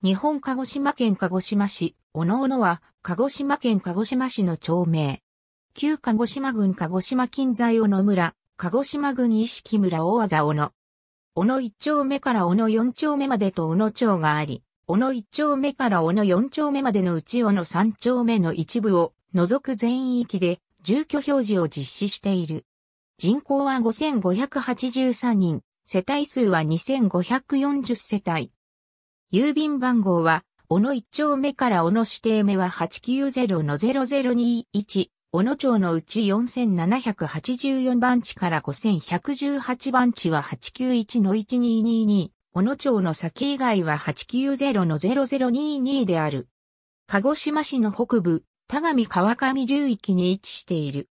日本鹿児島県鹿児島市、おのおのは、鹿児島県鹿児島市の町名。旧鹿児島郡鹿児島近在小野村、鹿児島郡意識村大技小野。小野一丁目から小野四丁目までと小野町があり、小野一丁目から小野四丁目までのうち小野三丁目の一部を除く全域で住居表示を実施している。人口は5583人、世帯数は2540世帯。郵便番号は、小野1丁目から小野指定目は890-0021、小野町のうち4784番地から5118番地は891-1222、小野町の先以外は890-0022である。鹿児島市の北部、田上川上流域に位置している。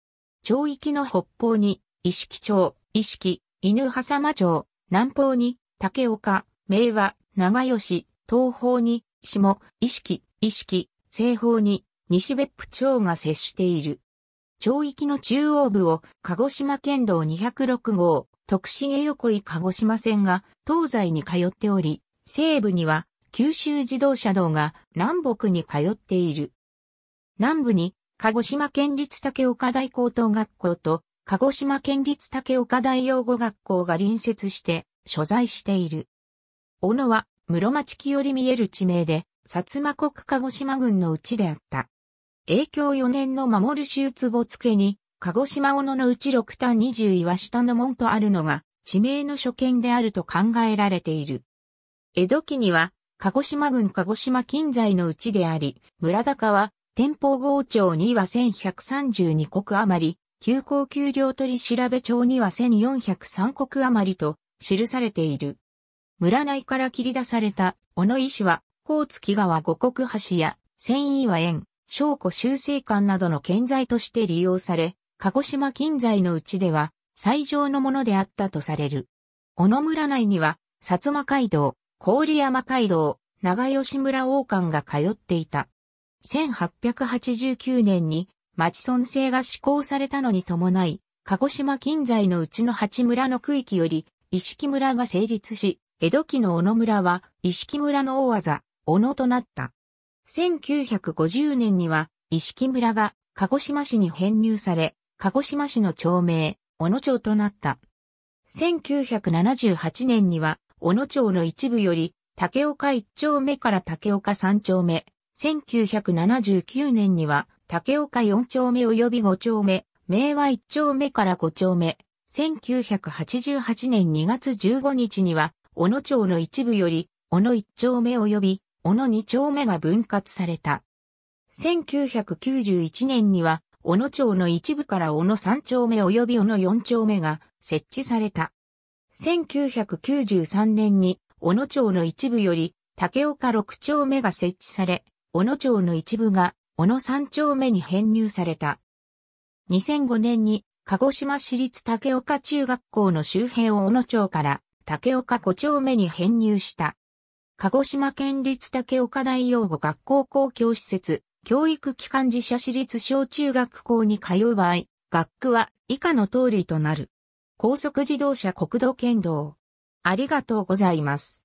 町域の北方に、石木町、石木、犬狭間町、南方に、竹岡、明和、長吉、東方に、下、意識、意識、西方に、西別府町が接している。町域の中央部を、鹿児島県道206号、徳重横井鹿児島線が、東西に通っており、西部には、九州自動車道が、南北に通っている。南部に、鹿児島県立竹岡大高等学校と、鹿児島県立竹岡大養護学校が隣接して、所在している。小野は、室町期より見える地名で、薩摩国鹿児島郡のうちであった。影響4年の守る手術を付に、鹿児島小野のうち6単20岩下の門とあるのが、地名の所見であると考えられている。江戸期には、鹿児島郡鹿児島近在のうちであり、村高は、天保郷町には1132国余り、急行丘陵取調べ町には1403国余りと記されている。村内から切り出された、小野医師は、宝月川五国橋や、千岩園、小子修正館などの建材として利用され、鹿児島近在のうちでは、最上のものであったとされる。小野村内には、薩摩街道、郡山街道、長吉村王冠が通っていた。1889年に町村制が施行されたのに伴い、鹿児島近在のうちの八村の区域より、石木村が成立し、江戸期の小野村は、石木村の大技、小野となった。1950年には、石木村が鹿児島市に編入され、鹿児島市の町名、小野町となった。1978年には、小野町の一部より、竹岡一丁目から竹岡三丁目、1979年には、竹岡四丁目及び五丁目、明和一丁目から五丁目、1988年2月15日には、小野町の一部より、小野一丁目及び、小野二丁目が分割された。1991年には、小野町の一部から小野三丁目及び小野四丁目が設置された。1993年に、小野町の一部より、竹岡六丁目が設置され、小野町の一部が小野三丁目に編入された。2005年に、鹿児島市立竹岡中学校の周辺を小野町から竹岡5丁目に編入した。鹿児島県立竹岡大養護学校公共施設、教育機関自社私立小中学校に通う場合、学区は以下の通りとなる。高速自動車国土県道。ありがとうございます。